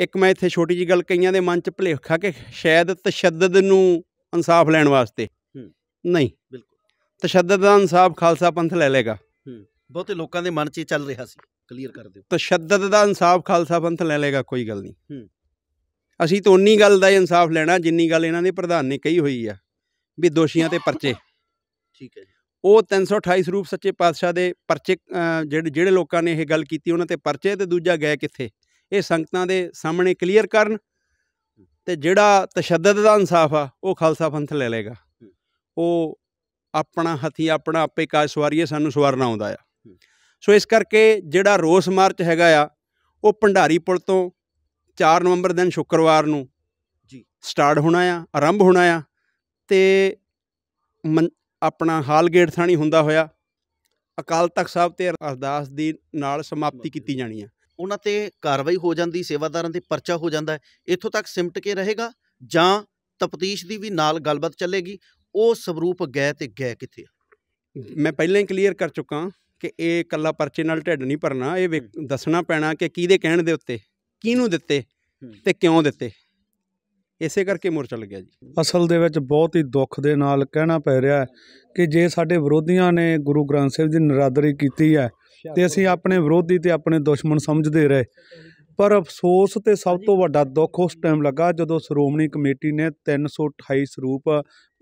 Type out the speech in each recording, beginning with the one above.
ਇੱਕ ਮੈਂ ਇੱਥੇ ਛੋਟੀ ਜੀ ਗੱਲ ਕਈਆਂ ਦੇ ਮਨ 'ਚ ਭਲੇਖਾ ਕਿ ਸ਼ਾਇਦ ਤਸ਼ੱਦਦ ਨੂੰ ਇਨਸਾਫ ਲੈਣ ਵਾਸਤੇ ਨਹੀਂ ਬਿਲਕੁਲ ਤਸ਼ੱਦਦ ਦਾ ਇਨਸਾਫ ਖਾਲਸਾ ਪੰਥ ਲੈ ਲੇਗਾ ਹੂੰ ਬਹੁਤੇ ਲੋਕਾਂ ਦੇ ਮਨ 'ਚ ਚੱਲ ਰਿਹਾ ਸੀ ਕਲੀਅਰ ਕਰ ਦਿਓ ਤਸ਼ੱਦਦ ਦਾ ਇਨਸਾਫ ਖਾਲਸਾ ਪੰਥ ਲੈ ਲੇਗਾ ਕੋਈ ਗੱਲ ਨਹੀਂ ਅਸੀਂ ਤਾਂ ਉਨੀ ਗੱਲ ਦਾ ਇਨਸਾਫ ਲੈਣਾ ਜਿੰਨੀ ਗੱਲ ਇਹਨਾਂ ਦੇ ਪ੍ਰਧਾਨ ਨੇ ਕਹੀ ਹੋਈ ਆ ਵੀ ਦੋਸ਼ੀਆਂ ਤੇ ਪਰਚੇ ਠੀਕ ਹੈ ਜੀ ਉਹ 328 ਰੂਪ ਸੱਚੇ ਪਾਤਸ਼ਾਹ ਦੇ ਪਰਚੇ ਜਿਹੜੇ ਜਿਹੜੇ ਲੋਕਾਂ ਨੇ ਇਹ ਗੱਲ ਕੀਤੀ ਉਹਨਾਂ ਤੇ ਪਰਚੇ ਤੇ ਦੂਜਾ ਗਏ ਕਿੱਥੇ ਇਹ ਸੰਗਤਾਂ ਦੇ ਸਾਹਮਣੇ ਕਲੀਅਰ ਕਰਨ ਤੇ ਜਿਹੜਾ ਤਸ਼ੱਦਦ ਦਾ ਇਨਸਾਫ ਆ ਉਹ ਖਾਲਸਾ ਪੰਥ ਲੈ ਲੇਗਾ ਉਹ ਆਪਣਾ ਹੱਥੀ ਆਪਣਾ ਆਪੇ ਕਾਜ ਸਵਾਰੀਏ ਸਾਨੂੰ ਸਵਾਰਨਾ ਆਉਂਦਾ ਆ ਸੋ ਇਸ ਕਰਕੇ ਜਿਹੜਾ ਰੋਸ ਮਾਰਚ ਹੈਗਾ ਆ ਉਹ ਭੰਡਾਰੀ ਪੁਲ ਤੋਂ 4 ਨਵੰਬਰ ਦਿਨ ਸ਼ੁੱਕਰਵਾਰ ਨੂੰ ਜੀ ਸਟਾਰਟ ਹੋਣਾ ਆ ਆਰੰਭ ਹੋਣਾ ਆ ਤੇ ਆਪਣਾ ਹਾਲ ਗੇਟ ਥਾਣੀ ਹੁੰਦਾ ਹੋਇਆ ਅਕਾਲ ਤਖਤ ਸਾਹਿਬ ਤੇ ਅਰਦਾਸ ਦੀ ਨਾਲ ਸਮਾਪਤੀ ਕੀਤੀ ਜਾਣੀ ਆ ਉਹਨਾਂ ਤੇ ਕਾਰਵਾਈ ਹੋ ਜਾਂਦੀ ਸੇਵਾਦਾਰਾਂ ਤੇ ਪਰਚਾ ਹੋ ਜਾਂਦਾ ਇੱਥੋਂ ਤੱਕ ਸਿਮਟ ਕੇ ਰਹੇਗਾ ਜਾਂ ਤਪਤੀਸ਼ ਦੀ ਵੀ ਨਾਲ ਗੱਲਬਾਤ ਚੱਲੇਗੀ ਉਹ ਸਵਰੂਪ ਗਏ ਤੇ ਗਏ ਕਿੱਥੇ ਮੈਂ ਪਹਿਲਾਂ ਹੀ ਕਲੀਅਰ ਕਰ ਚੁੱਕਾ ਕਿ ਇਹ ਇਕੱਲਾ ਪਰਚੇ ਨਾਲ ਢਿੱਡ ਨਹੀਂ ਭਰਨਾ ਇਹ ਦੱਸਣਾ ਪੈਣਾ ਕਿ ਕਿਹਦੇ ਕਹਿਣ ਦੇ ਉੱਤੇ ਕਿਹਨੂੰ ਦਿੱਤੇ ਤੇ ਕਿਉਂ ਦਿੱਤੇ ਇਸੇ ਕਰਕੇ ਚੱਲ ਲੱਗਿਆ ਜੀ ਅਸਲ ਦੇ ਵਿੱਚ ਬਹੁਤ ਹੀ ਦੁੱਖ ਦੇ ਨਾਲ ਕਹਿਣਾ ਪੈ ਰਿਹਾ ਹੈ ਕਿ ਜੇ ਸਾਡੇ ਵਿਰੋਧੀਆਂ ਨੇ ਗੁਰੂ ਗ੍ਰੰਥ ਸਾਹਿਬ ਦੀ ਨਰਾਦਰੀ ਕੀਤੀ ਹੈ ਤੇ ਅਸੀਂ ਆਪਣੇ ਵਿਰੋਧੀ ਤੇ ਆਪਣੇ ਦੁਸ਼ਮਣ ਸਮਝਦੇ ਰਹੇ ਪਰ ਅਫਸੋਸ ਤੇ ਸਭ ਤੋਂ ਵੱਡਾ ਦੁੱਖ ਉਸ ਟਾਈਮ ਲੱਗਾ ਜਦੋਂ ਸ਼੍ਰੋਮਣੀ ਕਮੇਟੀ ਨੇ 328 ਸਰੂਪ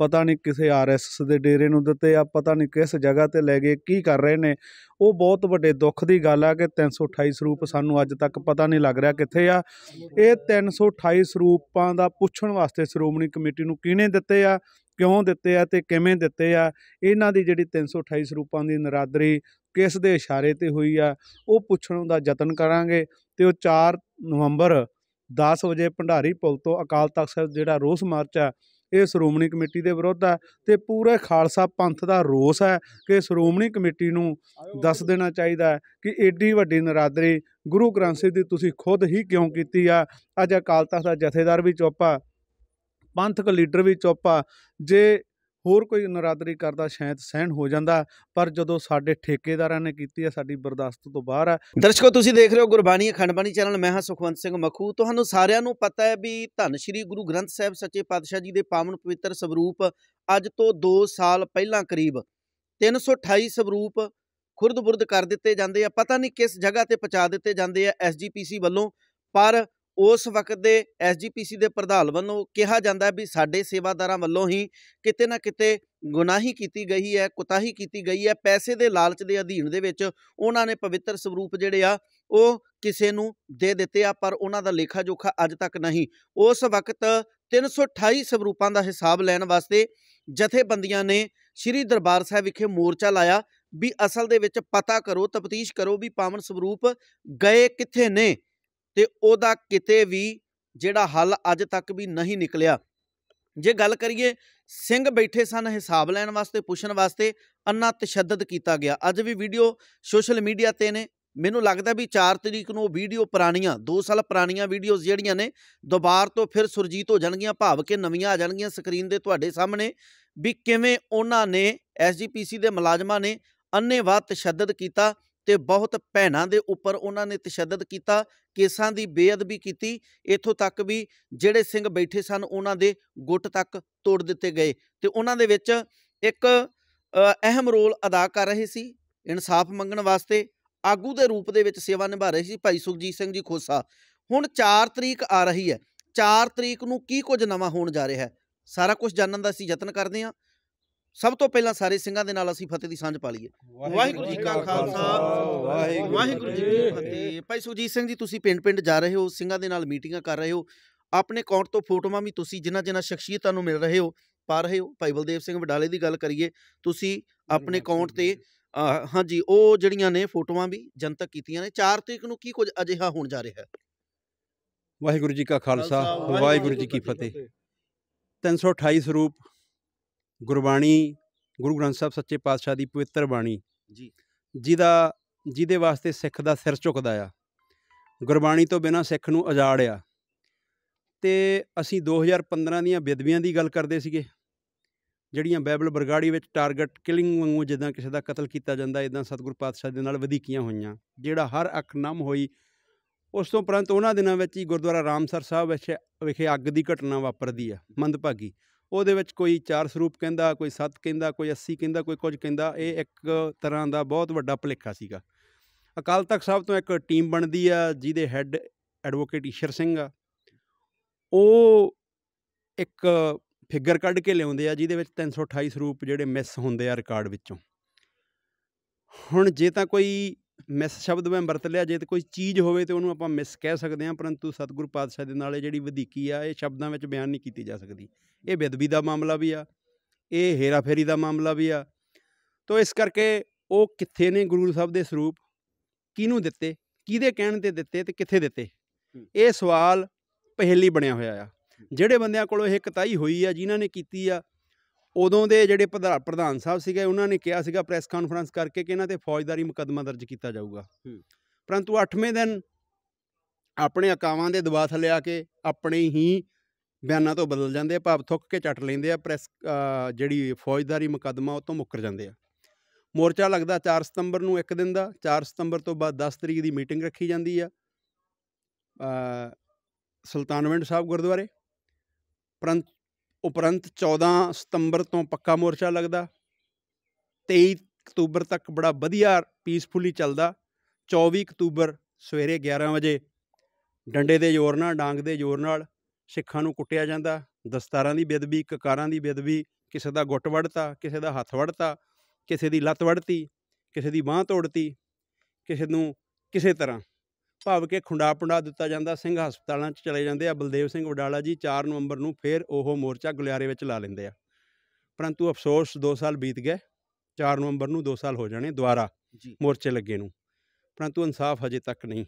ਪਤਾ ਨਹੀਂ ਕਿਸੇ ਆਰਐਸਐਸ ਦੇ ਡੇਰੇ ਨੂੰ ਦਿੱਤੇ ਆ ਪਤਾ ਨਹੀਂ ਕਿਸ ਜਗ੍ਹਾ ਤੇ ਲੈ ਗਏ ਕੀ ਕਰ ਰਹੇ ਨੇ ਉਹ ਬਹੁਤ ਵੱਡੇ ਦੁੱਖ ਦੀ ਗੱਲ ਆ ਕਿ 328 ਸਰੂਪ ਸਾਨੂੰ ਅੱਜ ਤੱਕ ਪਤਾ ਨਹੀਂ ਲੱਗ ਰਿਹਾ ਕਿੱਥੇ ਆ ਇਹ 328 ਸਰੂਪਾਂ ਦਾ ਪੁੱਛਣ ਵਾਸਤੇ ਸ਼੍ਰੋਮਣੀ ਕਮੇਟੀ ਨੂੰ ਕਿਹਨੇ ਦਿੱਤੇ ਆ ਕਿਉਂ ਦਿੱਤੇ ਆ ਤੇ ਕਿਵੇਂ ਦਿੱਤੇ ਆ ਇਹਨਾਂ ਦੀ ਜਿਹੜੀ 328 ਸਰੂਪਾਂ ਦੀ ਨਰਾਦਰੀ ਕਿਸ ਦੇ ਇਸ਼ਾਰੇ ਤੇ ਹੋਈ ਆ ਉਹ ਪੁੱਛਣ ਦਾ ਯਤਨ ਕਰਾਂਗੇ ਤੇ ਉਹ 4 ਨਵੰਬਰ 10 ਵਜੇ ਭੰਡਾਰੀ ਪੁਲ ਤੋਂ ਅਕਾਲ ਤਖਤ ਸਾਹਿਬ ਜਿਹੜਾ ਰੋਸ ਮਾਰਚ ਆ ਇਹ ਸ਼੍ਰੋਮਣੀ ਕਮੇਟੀ ਦੇ ਵਿਰੋਧ ਆ ਤੇ ਪੂਰੇ ਖਾਲਸਾ ਪੰਥ ਦਾ ਰੋਸ ਹੈ ਕਿ ਸ਼੍ਰੋਮਣੀ ਕਮੇਟੀ ਨੂੰ ਦੱਸ ਦੇਣਾ ਚਾਹੀਦਾ ਕਿ ਏਡੀ ਵੱਡੀ ਨਰਾਦਰੀ ਗੁਰੂ ਗ੍ਰੰਥ ਸਾਹਿਬ ਦੀ ਤੁਸੀਂ ਖੁਦ ਹੀ ਕਿਉਂ ਕੀਤੀ ਆ ਅੱਜ ਅਕਾਲ ਤਖਤ ਦਾ ਜਥੇਦਾਰ ਵੀ ਚੁੱਪ ਆ ਪੰਥਕ ਲੀਡਰ ਵੀ ਚੁੱਪ ਆ ਜੇ ਹੋਰ ਕੋਈ ਨਰਾਦਰੀ ਕਰਦਾ ਸ਼ਾਇਦ ਸਹਿਣ ਹੋ ਜਾਂਦਾ ਪਰ ਜਦੋਂ ਸਾਡੇ ਠੇਕੇਦਾਰਾਂ ਨੇ ਕੀਤੀ ਹੈ ਸਾਡੀ ਬਰਦਾਸ਼ਤ ਤੋਂ ਬਾਹਰ ਹੈ ਦਰਸ਼ਕੋ ਤੁਸੀਂ ਦੇਖ ਰਹੇ ਹੋ ਗੁਰਬਾਣੀ ਖੰਡਬਾਣੀ ਚੈਨਲ ਮੈਂ ਹਾਂ ਸੁਖਵੰਤ ਸਿੰਘ ਮਖੂ ਤੁਹਾਨੂੰ ਸਾਰਿਆਂ ਨੂੰ ਪਤਾ ਹੈ ਵੀ ਧੰਨ ਸ਼੍ਰੀ ਗੁਰੂ ਗ੍ਰੰਥ ਸਾਹਿਬ ਸੱਚੇ ਪਾਤਸ਼ਾਹ ਜੀ ਦੇ ਪਾਵਨ ਪਵਿੱਤਰ ਸਰੂਪ ਅੱਜ ਤੋਂ 2 ਸਾਲ ਪਹਿਲਾਂ ਕਰੀਬ 328 ਸਰੂਪ ਖੁਰਦ-ਬੁਰਦ ਕਰ ਦਿੱਤੇ ਜਾਂਦੇ ਆ ਪਤਾ ਨਹੀਂ ਕਿਸ ਜਗ੍ਹਾ ਤੇ ਪਹੁੰਚਾ ਦਿੱਤੇ ਜਾਂਦੇ ਆ ਐਸਜੀਪੀਸੀ ਵੱਲੋਂ ਪਰ ਉਸ ਵਕਤ ਦੇ ਐਸਜੀਪੀਸੀ ਦੇ ਪ੍ਰਧਾਨ ਵੱਲੋਂ ਕਿਹਾ ਜਾਂਦਾ ਵੀ ਸਾਡੇ ਸੇਵਾਦਾਰਾਂ ਵੱਲੋਂ ਹੀ ਕਿਤੇ ਨਾ ਕਿਤੇ ਗੁਨਾਹੀ ਕੀਤੀ ਗਈ ਹੈ ਕੁਤਾਹੀ ਕੀਤੀ ਗਈ ਹੈ ਪੈਸੇ ਦੇ ਲਾਲਚ ਦੇ ਅਧੀਨ ਦੇ ਵਿੱਚ ਉਹਨਾਂ ਨੇ ਪਵਿੱਤਰ ਸਰੂਪ ਜਿਹੜੇ ਆ ਉਹ ਕਿਸੇ ਨੂੰ ਦੇ ਦਿੱਤੇ ਆ ਪਰ ਉਹਨਾਂ ਦਾ ਲੇਖਾ ਜੋਖਾ ਅੱਜ ਤੱਕ ਨਹੀਂ ਉਸ ਵਕਤ 328 ਸਰੂਪਾਂ ਦਾ ਹਿਸਾਬ ਲੈਣ ਵਾਸਤੇ ਜਥੇਬੰਦੀਆਂ ਨੇ ਸ੍ਰੀ ਦਰਬਾਰ ਸਾਹਿਬ ਵਿਖੇ ਮੋਰਚਾ ਲਾਇਆ ਵੀ ਅਸਲ ਦੇ ਵਿੱਚ ਪਤਾ ਕਰੋ ਤਫਤੀਸ਼ ਕਰੋ ਵੀ ਪਾਵਨ ਸਰੂਪ ਗਏ ਕਿੱਥੇ ਨੇ ਤੇ ਉਹਦਾ ਕਿਤੇ ਵੀ ਜਿਹੜਾ ਹੱਲ ਅੱਜ ਤੱਕ ਵੀ ਨਹੀਂ ਨਿਕਲਿਆ ਜੇ ਗੱਲ ਕਰੀਏ ਸਿੰਘ ਬੈਠੇ ਸਨ ਹਿਸਾਬ ਲੈਣ ਵਾਸਤੇ ਪੁੱਛਣ ਵਾਸਤੇ ਅੰਨਾ ਤਸ਼ੱਦਦ ਕੀਤਾ ਗਿਆ ਅੱਜ ਵੀ ਵੀਡੀਓ ਸੋਸ਼ਲ ਮੀਡੀਆ ਤੇ ਨੇ ਮੈਨੂੰ ਲੱਗਦਾ ਵੀ 4 ਤਰੀਕ ਨੂੰ ਉਹ ਵੀਡੀਓ ਪੁਰਾਣੀਆਂ 2 ਸਾਲ ਪੁਰਾਣੀਆਂ ਵੀਡੀਓਜ਼ ਜਿਹੜੀਆਂ ਨੇ ਦੁਬਾਰ ਤੋਂ ਫਿਰ ਸੁਰਜੀਤ ਹੋ ਜਾਣਗੀਆਂ ਭਾਵ ਕਿ ਨਵੀਆਂ ਆ ਜਾਣਗੀਆਂ ਸਕਰੀਨ ਦੇ ਤੁਹਾਡੇ ਸਾਹਮਣੇ ਵੀ ਕਿਵੇਂ ਉਹਨਾਂ ਨੇ ਐਸਜੀਪੀਸੀ ਦੇ ਮੁਲਾਜ਼ਮਾਂ ਨੇ ਅੰਨੇਵਾਹ ਤਸ਼ੱਦਦ ਕੀਤਾ ਤੇ ਬਹੁਤ ਭੈਣਾਂ ਦੇ ਉੱਪਰ ਉਹਨਾਂ ਨੇ ਤਸ਼ੱਦਦ ਕੀਤਾ ਕੇਸਾਂ ਦੀ ਬੇਅਦਬੀ ਕੀਤੀ ਇੱਥੋਂ ਤੱਕ ਵੀ ਜਿਹੜੇ ਸਿੰਘ ਬੈਠੇ ਸਨ ਉਹਨਾਂ ਦੇ ਗੁੱਟ ਤੱਕ ਤੋੜ ਦਿੱਤੇ ਗਏ ਤੇ ਉਹਨਾਂ ਦੇ ਵਿੱਚ ਇੱਕ ਅਹਿਮ ਰੋਲ ਅਦਾ ਕਰ ਰਹੇ ਸੀ ਇਨਸਾਫ ਮੰਗਣ ਵਾਸਤੇ ਆਗੂ ਦੇ ਰੂਪ ਦੇ ਵਿੱਚ ਸੇਵਾ ਨਿਭਾ ਰਹੇ ਸੀ ਭਾਈ ਸੁਖਜੀਤ ਸਿੰਘ ਜੀ ਖੋਸਾ ਹੁਣ 4 ਤਰੀਕ ਆ ਰਹੀ ਹੈ 4 ਤਰੀਕ ਨੂੰ ਕੀ ਕੁਝ ਨਵਾਂ ਹੋਣ ਜਾ ਰਿਹਾ ਹੈ ਸਾਰਾ ਕੁਝ ਜਾਣਨ ਦਾ ਅਸੀਂ ਯਤਨ ਕਰਦੇ ਹਾਂ ਸਭ ਤੋਂ ਪਹਿਲਾਂ ਸਾਰੇ ਸਿੰਘਾਂ ਦੇ ਨਾਲ ਅਸੀਂ ਫਤਿਹ ਦੀ ਸਾਂਝ ਪਾ ਲਈਏ ਵਾਹਿਗੁਰੂ ਜੀ ਕਾ ਖਾਲਸਾ ਵਾਹਿਗੁਰੂ ਜੀ ਕੀ ਫਤਿਹ ਭਾਈ ਸੁਜੀਤ ਸਿੰਘ ਜੀ ਤੁਸੀਂ ਪਿੰਡ-ਪਿੰਡ ਜਾ ਰਹੇ ਹੋ ਸਿੰਘਾਂ ਦੇ ਨਾਲ ਮੀਟਿੰਗਾਂ ਕਰ ਰਹੇ ਹੋ ਆਪਣੇ ਅਕਾਊਂਟ ਤੋਂ ਫੋਟੋਆਂ ਵੀ ਤੁਸੀਂ ਜਿਨ੍ਹਾਂ ਜਿਨ੍ਹਾਂ ਸ਼ਖਸੀਅਤਾਂ ਨੂੰ ਮਿਲ ਰਹੇ ਹੋ ਪਾ ਰਹੇ ਹੋ ਭਾਈ ਬਲਦੇਵ ਸਿੰਘ ਵਡਾਲੇ ਦੀ ਗੱਲ ਕਰੀਏ ਤੁਸੀਂ ਆਪਣੇ ਅਕਾਊਂਟ ਤੇ ਹਾਂਜੀ ਉਹ ਜਿਹੜੀਆਂ ਨੇ ਫੋਟੋਆਂ ਵੀ ਜਨਤਕ ਕੀਤੀਆਂ ਨੇ 4 ਤਰੀਕ ਨੂੰ ਕੀ ਕੁਝ ਅਜਿਹਾ ਹੋਣ ਜਾ ਰਿਹਾ ਹੈ ਵਾਹਿਗੁਰੂ ਜੀ ਕਾ ਖਾਲਸਾ ਵਾਹਿਗੁਰੂ ਜੀ ਕੀ ਫਤਿਹ 328 ਸਰੂਪ ਗੁਰਬਾਣੀ ਗੁਰੂ ਗ੍ਰੰਥ ਸਾਹਿਬ ਸੱਚੇ ਪਾਤਸ਼ਾਹ ਦੀ ਪਵਿੱਤਰ ਬਾਣੀ ਜੀ ਜਿਹਦਾ ਜਿਹਦੇ ਵਾਸਤੇ ਸਿੱਖ ਦਾ ਸਿਰ ਝੁਕਦਾ ਆ ਗੁਰਬਾਣੀ ਤੋਂ ਬਿਨਾ ਸਿੱਖ ਨੂੰ ਅਜਾੜ ਆ ਤੇ ਅਸੀਂ 2015 ਦੀਆਂ ਵਿਧਵੀਆਂ ਦੀ ਗੱਲ ਕਰਦੇ ਸੀਗੇ ਜਿਹੜੀਆਂ ਬਾਈਬਲ ਬਰਗਾੜੀ ਵਿੱਚ ਟਾਰਗੇਟ ਕਿਲਿੰਗ ਵਾਂਗੂ ਜਿੱਦਾਂ ਕਿਸੇ ਦਾ ਕਤਲ ਕੀਤਾ ਜਾਂਦਾ ਇਦਾਂ ਸਤਿਗੁਰ ਪਾਤਸ਼ਾਹ ਦੇ ਨਾਲ ਵਧੀਕੀਆਂ ਹੋਈਆਂ ਜਿਹੜਾ ਹਰ ਅੱਖ ਨਮ ਹੋਈ ਉਸ ਤੋਂ ਪ੍ਰੰਤ ਉਹਨਾਂ ਦਿਨਾਂ ਵਿੱਚ ਹੀ ਗੁਰਦੁਆਰਾ ਰਾਮਸਰ ਸਾਹਿਬ ਵਿੱਚ ਵਿਖੇ ਅੱਗ ਦੀ ਘਟਨਾ ਵਾਪਰਦੀ ਆ ਮੰਦਭਾਗੀ ਉਹਦੇ ਵਿੱਚ ਕੋਈ ਚਾਰ ਸਰੂਪ ਕਹਿੰਦਾ ਕੋਈ ਸੱਤ ਕਹਿੰਦਾ ਕੋਈ 80 ਕਹਿੰਦਾ ਕੋਈ ਕੁਝ ਕਹਿੰਦਾ ਇਹ ਇੱਕ ਤਰ੍ਹਾਂ ਦਾ ਬਹੁਤ ਵੱਡਾ ਭਲੇਖਾ ਸੀਗਾ ਅਕਾਲ ਤਖਤ ਸਾਹਿਬ ਤੋਂ ਇੱਕ ਟੀਮ ਬਣਦੀ ਆ ਜਿਹਦੇ ਹੈੱਡ ਐਡਵੋਕੇਟ ਈਸ਼ਰ ਸਿੰਘ ਆ ਉਹ ਇੱਕ ਫਿਗਰ ਕੱਢ ਕੇ ਲਿਆਉਂਦੇ ਆ ਜਿਹਦੇ ਵਿੱਚ 328 ਸਰੂਪ ਜਿਹੜੇ ਮਿਸ ਹੁੰਦੇ ਆ ਰਿਕਾਰਡ ਵਿੱਚੋਂ ਹੁਣ ਜੇ ਤਾਂ ਕੋਈ ਮਿਸ ਸ਼ਬਦ ਮੈਂ ਵਰਤ ਲਿਆ ਜੇ ਤੇ ਕੋਈ ਚੀਜ਼ ਹੋਵੇ ਤੇ ਉਹਨੂੰ ਆਪਾਂ ਮਿਸ ਕਹਿ ਸਕਦੇ ਹਾਂ ਪਰੰਤੂ ਸਤਿਗੁਰੂ ਪਾਤਸ਼ਾਹ ਦੇ ਨਾਲ ਇਹ ਜਿਹੜੀ ਵਧੀਕੀ ਆ ਇਹ ਸ਼ਬਦਾਂ ਵਿੱਚ ਬਿਆਨ ਨਹੀਂ ਕੀਤੀ ਜਾ ਸਕਦੀ ਇਹ ਵਿਦਵੀ ਦਾ ਮਾਮਲਾ ਵੀ ਆ ਇਹ ਹੇਰਾਫੇਰੀ ਦਾ ਮਾਮਲਾ ਵੀ ਆ ਤੋਂ ਇਸ ਕਰਕੇ ਉਹ ਕਿੱਥੇ ਨੇ ਗੁਰੂ ਸਾਹਿਬ ਦੇ ਸਰੂਪ ਕਿਹਨੂੰ ਦਿੱਤੇ ਕਿਹਦੇ ਕਹਿਣ ਤੇ ਦਿੱਤੇ ਤੇ ਕਿੱਥੇ ਦਿੱਤੇ ਇਹ ਸਵਾਲ ਪਹਿਲੀ ਬਣਿਆ ਹੋਇਆ ਆ ਜਿਹੜੇ ਬੰਦਿਆਂ ਕੋਲ ਇਹ ਕਤਾਈ ਹੋਈ ਆ ਜਿਨ੍ਹਾਂ ਨੇ ਕੀਤੀ ਆ ਉਦੋਂ ਦੇ ਜਿਹੜੇ ਪ੍ਰਧਾਨ ਸਾਹਿਬ ਸੀਗੇ ਉਹਨਾਂ ਨੇ ਕਿਹਾ ਸੀਗਾ ਪ੍ਰੈਸ ਕਾਨਫਰੰਸ ਕਰਕੇ ਕਿ ਇਹਨਾਂ ਤੇ ਫੌਜਦਾਰੀ ਮੁਕੱਦਮਾ ਦਰਜ ਕੀਤਾ ਜਾਊਗਾ ਪਰੰਤੂ 8ਵੇਂ ਦਿਨ ਆਪਣੇ ਅਕਾਵਾਂ ਦੇ ਦਬਾਅ ਥੱਲੇ ਆ ਕੇ ਆਪਣੇ ਹੀ ਬਿਆਨਾਂ ਤੋਂ ਬਦਲ ਜਾਂਦੇ ਆ ਭਾਵ ਥੁੱਕ ਕੇ ਚੱਟ ਲੈਂਦੇ ਆ ਪ੍ਰੈਸ ਜਿਹੜੀ ਫੌਜਦਾਰੀ ਮੁਕੱਦਮਾ ਉਹ ਤੋਂ ਮੁੱਕਰ ਜਾਂਦੇ ਆ ਮੋਰਚਾ ਲੱਗਦਾ 4 ਸਤੰਬਰ ਨੂੰ ਇੱਕ ਦਿਨ ਦਾ 4 ਸਤੰਬਰ ਤੋਂ ਬਾਅਦ 10 ਤਰੀਕ ਦੀ ਮੀਟਿੰਗ ਰੱਖੀ ਜਾਂਦੀ ਆ ਸੁਲਤਾਨਵਿੰਡ ਸਾਹਿਬ ਗੁਰਦੁਆਰੇ ਪਰੰਤ ਉਪਰੰਤ 14 ਸਤੰਬਰ ਤੋਂ ਪੱਕਾ ਮੋਰਚਾ ਲੱਗਦਾ 23 ਅਕਤੂਬਰ ਤੱਕ ਬੜਾ ਵਧੀਆ ਪੀਸਫੁਲੀ ਚੱਲਦਾ 24 ਅਕਤੂਬਰ ਸਵੇਰੇ 11 ਵਜੇ ਡੰਡੇ ਦੇ ਜ਼ੋਰ ਨਾਲ ਡਾਂਗ ਦੇ ਜ਼ੋਰ ਨਾਲ ਸਿੱਖਾਂ ਨੂੰ ਕੁੱਟਿਆ ਜਾਂਦਾ ਦਸਤਾਰਾਂ ਦੀ ਬੇਦਬੀ ਕਕਾਰਾਂ ਦੀ ਬੇਦਬੀ ਕਿਸੇ ਦਾ ਗੁੱਟ ਵੜਤਾ ਕਿਸੇ ਦਾ ਹੱਥ ਵੜਤਾ ਕਿਸੇ ਦੀ ਲੱਤ ਵੜਤੀ ਕਿਸੇ ਦੀ ਬਾਹ ਤੋੜਤੀ ਕਿਸੇ ਨੂੰ ਕਿਸੇ ਤਰ੍ਹਾਂ ਭਾਵ ਕੇ ਖੁੰਡਾ ਪੁੰਡਾ ਦਿੱਤਾ ਜਾਂਦਾ ਸਿੰਘ ਹਸਪਤਾਲਾਂ 'ਚ ਚਲੇ ਜਾਂਦੇ ਆ ਬਲਦੇਵ ਸਿੰਘ ਵਡਾਲਾ ਜੀ 4 ਨਵੰਬਰ ਨੂੰ ਫੇਰ ਉਹ ਮੋਰਚਾ ਗੁਲਿਆਰੇ ਵਿੱਚ ਲਾ ਲੈਂਦੇ ਆ ਪਰੰਤੂ ਅਫਸੋਸ 2 ਸਾਲ ਬੀਤ ਗਏ 4 ਨਵੰਬਰ ਨੂੰ 2 ਸਾਲ ਹੋ ਜਾਣੇ ਦੁਆਰਾ ਮੋਰਚੇ ਲੱਗੇ ਨੂੰ ਪਰੰਤੂ ਇਨਸਾਫ ਹਜੇ ਤੱਕ ਨਹੀਂ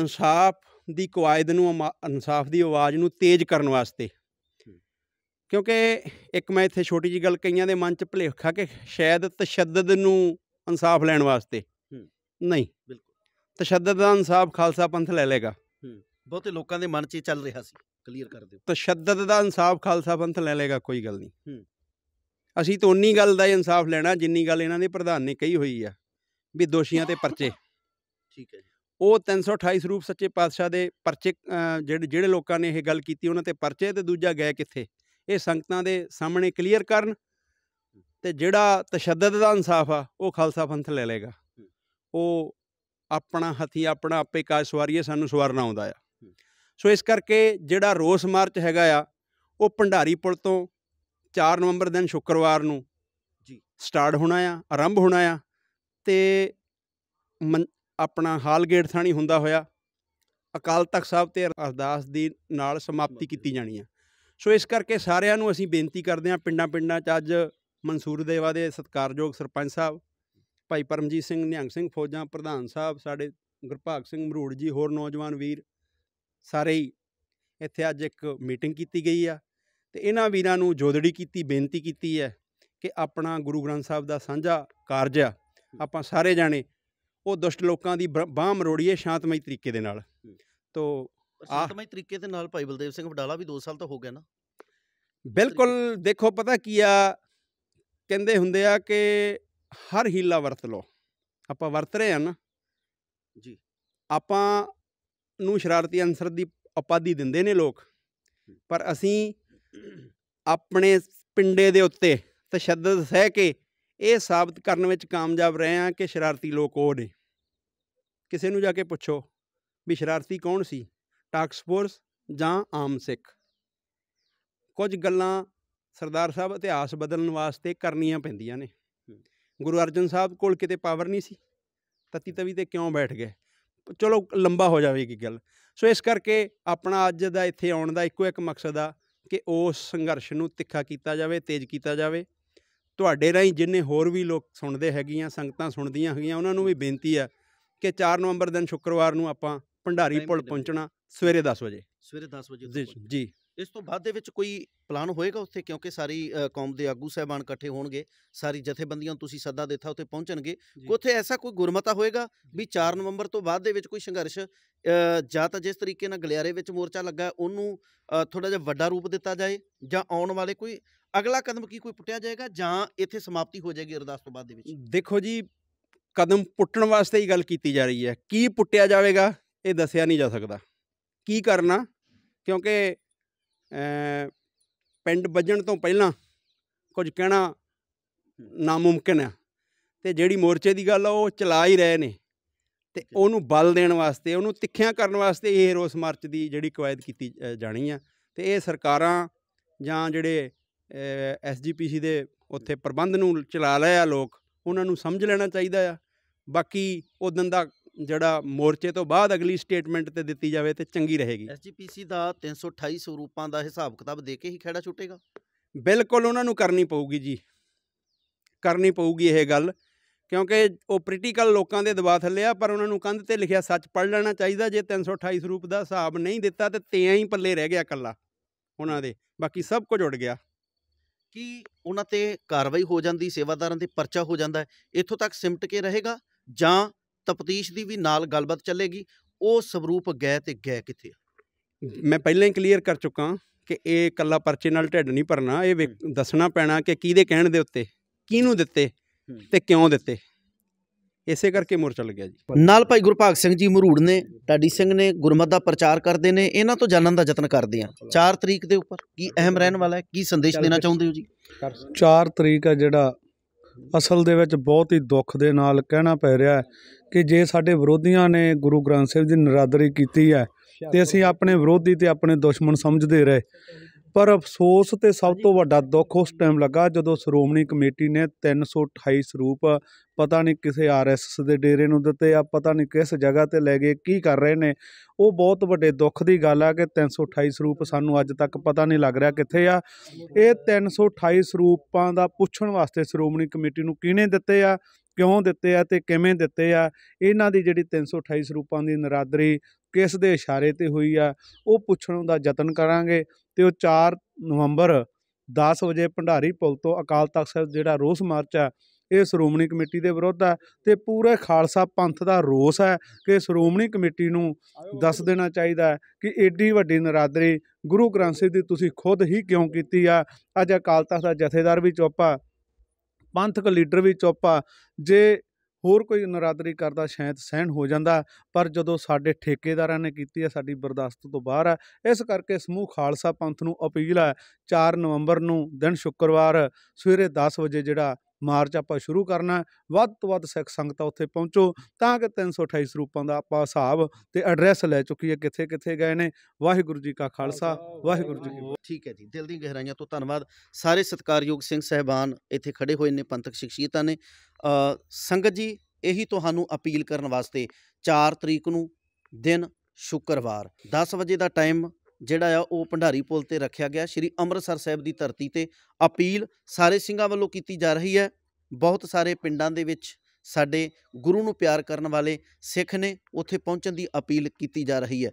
ਇਨਸਾਫ ਦੀ ਕਵਾਇਦ ਨੂੰ ਇਨਸਾਫ ਦੀ ਆਵਾਜ਼ ਨੂੰ ਤੇਜ਼ ਕਰਨ ਵਾਸਤੇ ਕਿਉਂਕਿ ਇੱਕ ਮੈਂ ਇੱਥੇ ਛੋਟੀ ਜੀ ਗੱਲ ਕਈਆਂ ਦੇ ਮਨ 'ਚ ਭਲੇਖਾ ਕਿ ਸ਼ਾਇਦ ਤਸ਼ੱਦਦ ਨੂੰ ਇਨਸਾਫ ਲੈਣ ਵਾਸਤੇ ਨਹੀਂ ਤਸ਼ੱਦਦ ਦਾ ਇਨਸਾਫ ਖਾਲਸਾ ਪੰਥ ਲੈ ਲੇਗਾ ਬਹੁਤੇ ਲੋਕਾਂ ਦੇ ਮਨ 'ਚ ਚੱਲ ਰਿਹਾ ਸੀ ਕਲੀਅਰ ਕਰ ਦਿਓ ਤਸ਼ੱਦਦ ਦਾ ਇਨਸਾਫ ਖਾਲਸਾ ਪੰਥ ਲੈ ਲੇਗਾ ਕੋਈ ਗੱਲ ਨਹੀਂ ਅਸੀਂ ਤਾਂ ਉਨੀ ਗੱਲ ਦਾ ਇਨਸਾਫ ਲੈਣਾ ਜਿੰਨੀ ਗੱਲ ਇਹਨਾਂ ਦੇ ਪ੍ਰਧਾਨ ਨੇ ਕਹੀ ਹੋਈ ਆ ਵੀ ਦੋਸ਼ੀਆਂ ਤੇ ਪਰਚੇ ਠੀਕ ਹੈ ਜੀ ਉਹ 328 ਰੂਪ ਸੱਚੇ ਪਾਤਸ਼ਾਹ ਦੇ ਪਰਚੇ ਜਿਹੜੇ ਜਿਹੜੇ ਲੋਕਾਂ ਨੇ ਇਹ ਗੱਲ ਕੀਤੀ ਉਹਨਾਂ ਤੇ ਪਰਚੇ ਤੇ ਦੂਜਾ ਗਏ ਕਿੱਥੇ ਇਹ ਸੰਗਤਾਂ ਦੇ ਸਾਹਮਣੇ ਕਲੀਅਰ ਕਰਨ ਤੇ ਜਿਹੜਾ ਤਸ਼ੱਦਦ ਦਾ ਇਨਸਾਫ ਆ ਉਹ ਖਾਲਸਾ ਪੰਥ ਲੈ ਲੇਗਾ ਉਹ ਆਪਣਾ ਹੱਥੀ ਆਪਣਾ ਆਪੇ ਕਾਜ ਸਵਾਰੀਏ ਸਾਨੂੰ ਸਵਾਰਨਾ ਆਉਂਦਾ ਆ ਸੋ ਇਸ ਕਰਕੇ ਜਿਹੜਾ ਰੋਸ ਮਾਰਚ ਹੈਗਾ ਆ ਉਹ ਭੰਡਾਰੀ ਪੁਲ ਤੋਂ 4 ਨਵੰਬਰ ਦਿਨ ਸ਼ੁੱਕਰਵਾਰ ਨੂੰ ਜੀ ਸਟਾਰਟ ਹੋਣਾ ਆ ਆਰੰਭ ਹੋਣਾ ਆ ਤੇ ਆਪਣਾ ਹਾਲ ਗੇਟ ਥਾਣੀ ਹੁੰਦਾ ਹੋਇਆ ਅਕਾਲ ਤਖਤ ਸਾਹਿਬ ਤੇ ਅਰਦਾਸ ਦੀ ਨਾਲ ਸਮਾਪਤੀ ਕੀਤੀ ਜਾਣੀ ਆ ਸੋ ਇਸ ਕਰਕੇ ਸਾਰਿਆਂ ਨੂੰ ਅਸੀਂ ਬੇਨਤੀ ਕਰਦੇ ਆ ਪਿੰਡਾਂ ਪਿੰਡਾਂ 'ਚ ਅੱਜ ਮਨਸੂਰ ਦੇਵਾ ਦੇ ਸਤਿਕਾਰਯੋਗ ਸਰਪੰਚ ਸਾਹਿਬ ਭਾਈ ਪਰਮਜੀਤ ਸਿੰਘ ਨਿਹੰਗ ਸਿੰਘ ਫੌਜਾਂ ਪ੍ਰਧਾਨ ਸਾਹਿਬ ਸਾਡੇ ਗੁਰਭਾਗ ਸਿੰਘ ਮਰੂੜ ਜੀ ਹੋਰ ਨੌਜਵਾਨ ਵੀਰ ਸਾਰੇ ਹੀ ਇੱਥੇ ਅੱਜ ਇੱਕ ਮੀਟਿੰਗ ਕੀਤੀ ਗਈ ਆ ਤੇ ਇਹਨਾਂ ਵੀਰਾਂ ਨੂੰ ਜੋਦੜੀ ਕੀਤੀ ਬੇਨਤੀ ਕੀਤੀ ਹੈ ਕਿ ਆਪਣਾ ਗੁਰੂ ਗ੍ਰੰਥ ਸਾਹਿਬ ਦਾ ਸਾਂਝਾ ਕਾਰਜ ਆ ਆਪਾਂ ਸਾਰੇ ਜਾਣੇ ਉਹ ਦੁਸ਼ਟ ਲੋਕਾਂ ਦੀ ਬਾਹ ਮਰੋੜੀਏ ਸ਼ਾਂਤਮਈ ਤਰੀਕੇ ਦੇ ਨਾਲ ਤੋਂ ਸ਼ਾਂਤਮਈ ਤਰੀਕੇ ਦੇ ਨਾਲ ਭਾਈ ਬਲਦੇਵ ਸਿੰਘ ਵਡਾਲਾ ਵੀ 2 ਸਾਲ ਤਾਂ ਹੋ ਗਿਆ ਨਾ ਬਿਲਕੁਲ ਦੇਖੋ ਪਤਾ ਕੀ ਆ ਕਹਿੰਦੇ ਹੁੰਦੇ ਆ ਕਿ ਹਰ ਹੀਲਾ ਵਰਤ ਲੋ ਆਪਾਂ ਵਰਤ ਰਹੇ ਹਾਂ ਨਾ ਜੀ ਆਪਾਂ ਨੂੰ ਸ਼ਰਾਰਤੀ ਅਨਸਰ ਦੀ ਉਪਾਧੀ ਦਿੰਦੇ ਨੇ ਲੋਕ ਪਰ ਅਸੀਂ ਆਪਣੇ ਪਿੰਡੇ ਦੇ ਉੱਤੇ ਤਸ਼ੱਦਦ ਸਹਿ ਕੇ ਇਹ ਸਾਬਤ ਕਰਨ ਵਿੱਚ ਕਾਮਯਾਬ ਰਹੇ ਹਾਂ ਕਿ ਸ਼ਰਾਰਤੀ ਲੋਕ ਉਹ ਨੇ ਕਿਸੇ ਨੂੰ ਜਾ ਕੇ ਪੁੱਛੋ ਵੀ ਸ਼ਰਾਰਤੀ ਕੌਣ ਸੀ ਟਾਕਸ ਫੋਰਸ ਜਾਂ ਆਮ ਸਿੱਖ ਕੁਝ ਗੱਲਾਂ ਸਰਦਾਰ ਸਾਹਿਬ ਇਤਿਹਾਸ ਬਦਲਣ ਵਾਸਤੇ ਕਰਨੀਆਂ ਪੈਂਦੀਆਂ ਨੇ ਗੁਰੂ ਅਰਜਨ ਸਾਹਿਬ ਕੋਲ ਕਿਤੇ ਪਾਵਰ ਨਹੀਂ ਸੀ ਤਤੀ ਤਵੀ ਤੇ ਕਿਉਂ ਬੈਠ ਗਏ ਚਲੋ ਲੰਬਾ ਹੋ ਜਾਵੇਗੀ ਗੱਲ ਸੋ ਇਸ ਕਰਕੇ ਆਪਣਾ ਅੱਜ ਦਾ ਇੱਥੇ ਆਉਣ ਦਾ ਇੱਕੋ ਇੱਕ ਮਕਸਦ ਆ ਕਿ ਉਸ ਸੰਘਰਸ਼ ਨੂੰ ਤਿੱਖਾ ਕੀਤਾ ਜਾਵੇ ਤੇਜ਼ ਕੀਤਾ ਜਾਵੇ ਤੁਹਾਡੇ ਰਾਹੀਂ ਜਿੰਨੇ ਹੋਰ ਵੀ ਲੋਕ ਸੁਣਦੇ ਹੈਗੀਆਂ ਸੰਗਤਾਂ ਸੁਣਦੀਆਂ ਹੈਗੀਆਂ ਉਹਨਾਂ ਨੂੰ ਵੀ ਬੇਨਤੀ ਆ ਕਿ 4 ਨਵੰਬਰ ਦਿਨ ਸ਼ੁੱਕਰਵਾਰ ਨੂੰ ਆਪਾਂ ਭੰਡਾਰੀ ਪੁਲ ਪਹੁੰਚਣਾ ਸਵੇਰੇ 10 ਵਜੇ ਸਵੇਰੇ 10 ਵਜੇ ਜੀ ਜੀ ਇਸ ਤੋਂ ਬਾਅਦ ਦੇ ਵਿੱਚ ਕੋਈ ਪਲਾਨ ਹੋਏਗਾ ਉੱਥੇ ਕਿਉਂਕਿ ਸਾਰੀ ਕੌਮ ਦੇ ਆਗੂ ਸਹਿਬਾਨ ਇਕੱਠੇ ਹੋਣਗੇ ਸਾਰੀ ਜਥੇਬੰਦੀਆਂ ਤੁਸੀਂ ਸੱਦਾ ਦਿੱਤਾ ਉੱਥੇ ਪਹੁੰਚਣਗੇ ਉੱਥੇ ਐਸਾ ਕੋਈ ਗੁਰਮਤਾ ਹੋਏਗਾ ਵੀ 4 ਨਵੰਬਰ ਤੋਂ ਬਾਅਦ ਦੇ ਵਿੱਚ ਕੋਈ ਸੰਘਰਸ਼ ਜਾਂ ਤਾਂ ਜਿਸ ਤਰੀਕੇ ਨਾਲ ਗਲਿਆਰੇ ਵਿੱਚ ਮੋਰਚਾ ਲੱਗਾ ਉਹਨੂੰ ਥੋੜਾ ਜਿਹਾ ਵੱਡਾ ਰੂਪ ਦਿੱਤਾ ਜਾਏ ਜਾਂ ਆਉਣ ਵਾਲੇ ਕੋਈ ਅਗਲਾ ਕਦਮ ਕੀ ਕੋਈ ਪੁੱਟਿਆ ਜਾਏਗਾ ਜਾਂ ਇੱਥੇ ਸਮਾਪਤੀ ਹੋ ਜਾਏਗੀ ਅਰਦਾਸ ਤੋਂ ਬਾਅਦ ਦੇ ਵਿੱਚ ਦੇਖੋ ਜੀ ਕਦਮ ਪੁੱਟਣ ਵਾਸਤੇ ਹੀ ਗੱਲ ਕੀਤੀ ਜਾ ਰਹੀ ਹੈ ਕੀ ਪੁੱਟਿਆ ਜਾਵੇਗਾ ਇਹ ਦੱਸਿਆ ਨਹੀਂ ਜਾ ਸਕਦਾ ਕੀ ਕਰਨਾ ਕਿਉਂਕਿ ਪਿੰਡ ਵੱਜਣ ਤੋਂ ਪਹਿਲਾਂ ਕੁਝ ਕਹਿਣਾ ਨਾਮੁਮਕਿਨ ਹੈ ਤੇ ਜਿਹੜੀ ਮੋਰਚੇ ਦੀ ਗੱਲ ਆ ਉਹ ਚਲਾ ਹੀ ਰਹੇ ਨੇ ਤੇ ਉਹਨੂੰ ਬਲ ਦੇਣ ਵਾਸਤੇ ਉਹਨੂੰ ਤਿੱਖਿਆ ਕਰਨ ਵਾਸਤੇ ਇਹ ਰੋਸ ਮਾਰਚ ਦੀ ਜਿਹੜੀ ਕਵਾਇਦ ਕੀਤੀ ਜਾਣੀ ਆ ਤੇ ਇਹ ਸਰਕਾਰਾਂ ਜਾਂ ਜਿਹੜੇ ਐਸਜੀਪੀਸੀ ਦੇ ਉੱਥੇ ਪ੍ਰਬੰਧ ਨੂੰ ਚਲਾ ਲਿਆ ਲੋਕ ਉਹਨਾਂ ਨੂੰ ਸਮਝ ਲੈਣਾ ਚਾਹੀਦਾ ਆ ਬਾਕੀ ਉਹ ਦਿਨ ਦਾ ਜਿਹੜਾ ਮੋਰਚੇ ਤੋਂ ਬਾਅਦ ਅਗਲੀ ਸਟੇਟਮੈਂਟ ਤੇ ਦਿੱਤੀ ਜਾਵੇ ਤੇ ਚੰਗੀ ਰਹੇਗੀ ਐਸਜੀਪੀਸੀ ਦਾ 328 ਸਰੂਪਾਂ ਦਾ ਹਿਸਾਬ ਕਿਤਾਬ ਦੇ ਕੇ ਹੀ ਖੜਾ ਛੁੱਟੇਗਾ ਬਿਲਕੁਲ ਉਹਨਾਂ ਨੂੰ ਕਰਨੀ ਪਊਗੀ ਜੀ ਕਰਨੀ ਪਊਗੀ ਇਹ ਗੱਲ ਕਿਉਂਕਿ ਉਹ ਪ੍ਰੀਟੀਕਲ ਲੋਕਾਂ ਦੇ ਦਬਾਅ ਥੱਲੇ ਆ ਪਰ ਉਹਨਾਂ ਨੂੰ ਕੰਧ ਤੇ ਲਿਖਿਆ ਸੱਚ ਪੜ ਲੈਣਾ ਚਾਹੀਦਾ ਜੇ 328 ਸਰੂਪ ਦਾ ਹਿਸਾਬ ਨਹੀਂ ਦਿੱਤਾ ਤੇ ਤਿਆਂ ਹੀ ਪੱਲੇ ਰਹਿ ਗਿਆ ਕੱਲਾ ਉਹਨਾਂ ਦੇ ਬਾਕੀ ਸਭ ਕੁਝ ਉੱਡ ਗਿਆ ਕਿ ਉਹਨਾਂ ਤੇ ਕਾਰਵਾਈ ਹੋ ਜਾਂਦੀ ਸੇਵਾਦਾਰਾਂ ਤੇ ਪਰਚਾ ਹੋ ਜਾਂਦਾ ਇੱਥੋਂ ਤੱਕ ਸਿਮਟ ਕੇ ਰਹੇਗਾ ਜਾਂ ਤਫਤੀਸ਼ ਦੀ ਵੀ ਨਾਲ ਗੱਲਬਾਤ ਚੱਲੇਗੀ ਉਹ ਸਵਰੂਪ ਗਏ ਤੇ ਗਏ ਕਿੱਥੇ ਮੈਂ ਪਹਿਲਾਂ ਹੀ ਕਲੀਅਰ ਕਰ ਚੁੱਕਾ ਕਿ ਇਹ ਕੱਲਾ ਪਰਚੇ ਨਾਲ ਢਿੱਡ ਨਹੀਂ ਭਰਨਾ ਇਹ ਦੱਸਣਾ ਪੈਣਾ ਕਿ ਕਿਹਦੇ ਕਹਿਣ ਦੇ ਉੱਤੇ ਕਿਹਨੂੰ ਦਿੱਤੇ ਤੇ ਕਿਉਂ ਦਿੱਤੇ ਇਸੇ ਕਰਕੇ ਮੋਰਚਾ ਲੱਗਿਆ ਜੀ ਨਾਲ ਭਾਈ ਗੁਰਪਾਗ ਸਿੰਘ ਜੀ ਮਰੂੜ ਨੇ ਟਾਡੀ ਸਿੰਘ ਨੇ ਗੁਰਮਤ ਦਾ ਪ੍ਰਚਾਰ ਕਰਦੇ ਨੇ ਇਹਨਾਂ ਤੋਂ ਜਾਣਨ ਦਾ ਯਤਨ ਕਰਦੇ ਆ 4 ਤਰੀਕ ਦੇ ਉੱਪਰ ਕੀ ਅਹਿਮ ਰਹਿਣ ਵਾਲਾ ਹੈ ਕੀ ਸੰਦੇਸ਼ ਦੇਣਾ ਚਾਹੁੰਦੇ ਹੋ ਜੀ 4 ਤਰੀਕ ਆ ਜਿਹੜਾ ਅਸਲ ਦੇ ਵਿੱਚ ਬਹੁਤ ਹੀ ਦੁੱਖ ਦੇ ਨਾਲ ਕਹਿਣਾ ਪੈ ਰਿਹਾ ਹੈ ਕਿ ਜੇ ਸਾਡੇ ਵਿਰੋਧੀਆਂ ਨੇ ਗੁਰੂ ਗ੍ਰੰਥ ਸਾਹਿਬ ਦੀ ਨਰਾਦਰੀ ਕੀਤੀ ਹੈ ਤੇ ਅਸੀਂ ਆਪਣੇ ਵਿਰੋਧੀ ਤੇ ਆਪਣੇ ਦੁਸ਼ਮਣ ਸਮਝਦੇ ਰਹੇ ਪਰ ਅਫਸੋਸ ਤੇ ਸਭ ਤੋਂ ਵੱਡਾ ਦੁੱਖ ਉਸ ਟਾਈਮ ਲੱਗਾ ਜਦੋਂ ਸ਼੍ਰੋਮਣੀ ਕਮੇਟੀ ਨੇ 328 ਸਰੂਪ ਪਤਾ ਨਹੀਂ ਕਿਸੇ ਆਰਐਸਐਸ ਦੇ ਡੇਰੇ ਨੂੰ ਦਿੱਤੇ ਆ ਪਤਾ ਨਹੀਂ ਕਿਸ ਜਗ੍ਹਾ ਤੇ ਲੈ ਗਏ ਕੀ ਕਰ ਰਹੇ ਨੇ ਉਹ ਬਹੁਤ ਵੱਡੇ ਦੁੱਖ ਦੀ ਗੱਲ ਆ ਕਿ 328 ਸਰੂਪ ਸਾਨੂੰ ਅੱਜ ਤੱਕ ਪਤਾ ਨਹੀਂ ਲੱਗ ਰਿਹਾ ਕਿੱਥੇ ਆ ਇਹ 328 ਸਰੂਪਾਂ ਦਾ ਪੁੱਛਣ ਵਾਸਤੇ ਸ਼੍ਰੋਮਣੀ ਕਮੇਟੀ ਨੂੰ ਕਿਹਨੇ ਦਿੱਤੇ ਆ ਕਿਉਂ ਦਿੱਤੇ ਆ ਤੇ ਕਿਵੇਂ ਦਿੱਤੇ ਆ ਇਹਨਾਂ ਦੀ ਜਿਹੜੀ 328 ਸਰੂਪਾਂ ਦੀ ਨਰਾਦਰੀ ਕਿਸ ਦੇ ਇਸ਼ਾਰੇ ਤੇ ਹੋਈ ਆ ਉਹ ਪੁੱਛਣ ਦਾ ਯਤਨ ਕਰਾਂਗੇ ਤੇ ਉਹ 4 ਨਵੰਬਰ 10 ਵਜੇ ਭੰਡਾਰੀ ਪੁਲ ਤੋਂ ਅਕਾਲ ਤਖਤ ਸਾਹਿਬ ਜਿਹੜਾ ਰੋਸ ਮਾਰਚ ਆ ਇਹ ਸ਼੍ਰੋਮਣੀ ਕਮੇਟੀ ਦੇ ਵਿਰੋਧ ਆ ਤੇ ਪੂਰੇ ਖਾਲਸਾ ਪੰਥ ਦਾ ਰੋਸ ਹੈ ਕਿ ਸ਼੍ਰੋਮਣੀ ਕਮੇਟੀ ਨੂੰ ਦੱਸ ਦੇਣਾ ਚਾਹੀਦਾ ਕਿ ਏਡੀ ਵੱਡੀ ਨਰਾਦਰੀ ਗੁਰੂ ਗ੍ਰੰਥ ਸਾਹਿਬ ਦੀ ਤੁਸੀਂ ਖੁਦ ਹੀ ਕਿਉਂ ਕੀਤੀ ਆ ਅੱਜ ਅਕਾਲ ਤਖਤ ਦਾ ਜਥੇਦਾਰ ਵੀ ਚੁੱਪ ਆ ਪੰਥਕ ਲੀਡਰ ਵੀ ਚੁੱਪ ਆ ਜੇ ਹੋਰ ਕੋਈ ਨਰਾਦਰੀ ਕਰਦਾ ਸ਼ਾਇਦ ਸਹਿਣ ਹੋ ਜਾਂਦਾ ਪਰ ਜਦੋਂ ਸਾਡੇ ਠੇਕੇਦਾਰਾਂ ਨੇ ਕੀਤੀ ਹੈ ਸਾਡੀ ਬਰਦਾਸ਼ਤ ਤੋਂ ਬਾਹਰ ਹੈ ਇਸ ਕਰਕੇ ਸਮੂਹ ਖਾਲਸਾ ਪੰਥ ਨੂੰ ਅਪੀਲ ਹੈ 4 ਨਵੰਬਰ ਨੂੰ ਦਿਨ ਸ਼ੁੱਕਰਵਾਰ ਸਵੇਰੇ 10 ਵਜੇ ਜਿਹੜਾ ਮਾਰਚ ਆਪਾਂ ਸ਼ੁਰੂ ਕਰਨਾ ਵੱਧ ਤੋਂ ਵੱਧ ਸਿੱਖ ਸੰਗਤਾਂ ਉੱਥੇ ਪਹੁੰਚੋ ਤਾਂ ਕਿ 328 ਸਰੂਪਾਂ ਦਾ ਆਪਾਂ ਹਿਸਾਬ ਤੇ ਐਡਰੈਸ ਲੈ ਚੁੱਕੀ ਹੈ ਕਿੱਥੇ ਕਿੱਥੇ ਗਏ ਨੇ ਵਾਹਿਗੁਰੂ ਜੀ ਕਾ ਖਾਲਸਾ ਵਾਹਿਗੁਰੂ ਜੀ ਕੀ ਠੀਕ ਹੈ ਜੀ ਦਿਲ ਦੀ ਗਹਿਰਾਈਆਂ ਤੋਂ ਧੰਨਵਾਦ ਸਾਰੇ ਸਤਕਾਰਯੋਗ ਸਿੰਘ ਸਹਿਬਾਨ ਇੱਥੇ ਖੜੇ ਹੋਏ ਨੇ ਪੰਥਕ ਸ਼ਖਸੀਅਤਾਂ ਨੇ ਸੰਗਤ ਜੀ ਇਹੀ ਤੁਹਾਨੂੰ ਅਪੀਲ ਕਰਨ ਵਾਸਤੇ 4 ਤਰੀਕ ਨੂੰ ਦਿਨ ਸ਼ੁੱਕਰਵਾਰ 10 ਵਜੇ ਦਾ ਟਾਈਮ ਜਿਹੜਾ ਆ ਉਹ ਭੰਡਾਰੀ ਪੁਲ ਤੇ ਰੱਖਿਆ ਗਿਆ ਸ਼੍ਰੀ ਅੰਮ੍ਰਿਤਸਰ ਸਾਹਿਬ ਦੀ ਧਰਤੀ ਤੇ ਅਪੀਲ ਸਾਰੇ ਸਿੰਘਾਂ ਵੱਲੋਂ ਕੀਤੀ ਜਾ ਰਹੀ ਹੈ ਬਹੁਤ ਸਾਰੇ ਪਿੰਡਾਂ ਦੇ ਵਿੱਚ ਸਾਡੇ ਗੁਰੂ ਨੂੰ ਪਿਆਰ ਕਰਨ ਵਾਲੇ ਸਿੱਖ ਨੇ ਉੱਥੇ ਪਹੁੰਚਣ ਦੀ ਅਪੀਲ ਕੀਤੀ ਜਾ ਰਹੀ ਹੈ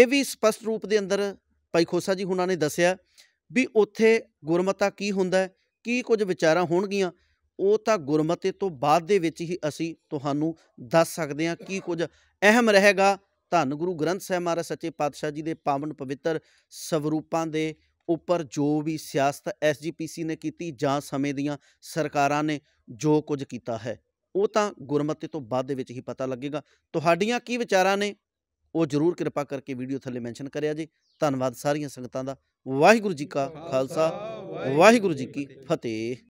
ਇਹ ਵੀ ਸਪਸ਼ਟ ਰੂਪ ਦੇ ਅੰਦਰ ਭਾਈ ਖੋਸਾ ਜੀ ਹੁਣਾਂ ਨੇ ਦੱਸਿਆ ਵੀ ਉੱਥੇ ਗੁਰਮਤਾ ਕੀ ਹੁੰਦਾ ਕੀ ਕੁਝ ਵਿਚਾਰਾਂ ਹੋਣਗੀਆਂ ਉਹ ਤਾਂ ਗੁਰਮਤੇ ਤੋਂ ਬਾਅਦ ਦੇ ਵਿੱਚ ਹੀ ਅਸੀਂ ਤੁਹਾਨੂੰ ਦੱਸ ਸਕਦੇ ਹਾਂ ਕੀ ਕੁਝ ਅਹਿਮ ਰਹੇਗਾ ਧੰਨ ਗੁਰੂ ਗ੍ਰੰਥ ਸਾਹਿਬ ਮਹਾਰਾਜ ਸੱਚੇ ਪਾਤਸ਼ਾਹ ਜੀ ਦੇ ਪਾਵਨ ਪਵਿੱਤਰ ਸਵਰੂਪਾਂ ਦੇ ਉੱਪਰ ਜੋ ਵੀ ਸਿਆਸਤ ਐਸਜੀਪੀਸੀ ਨੇ ਕੀਤੀ ਜਾਂ ਸਮੇਂ ਦੀਆਂ ਸਰਕਾਰਾਂ ਨੇ ਜੋ ਕੁਝ ਕੀਤਾ ਹੈ ਉਹ ਤਾਂ ਗੁਰਮਤਿ ਤੋਂ ਬਾਅਦ ਦੇ ਵਿੱਚ ਹੀ ਪਤਾ ਲੱਗੇਗਾ ਤੁਹਾਡੀਆਂ ਕੀ ਵਿਚਾਰਾਂ ਨੇ ਉਹ ਜ਼ਰੂਰ ਕਿਰਪਾ ਕਰਕੇ ਵੀਡੀਓ ਥੱਲੇ ਮੈਂਸ਼ਨ ਕਰਿਆ ਜੀ ਧੰਨਵਾਦ ਸਾਰੀਆਂ ਸੰਗਤਾਂ ਦਾ ਵਾਹਿਗੁਰੂ ਜੀ ਕਾ ਖਾਲਸਾ ਵਾਹਿਗੁਰੂ ਜੀ ਕੀ ਫਤਿਹ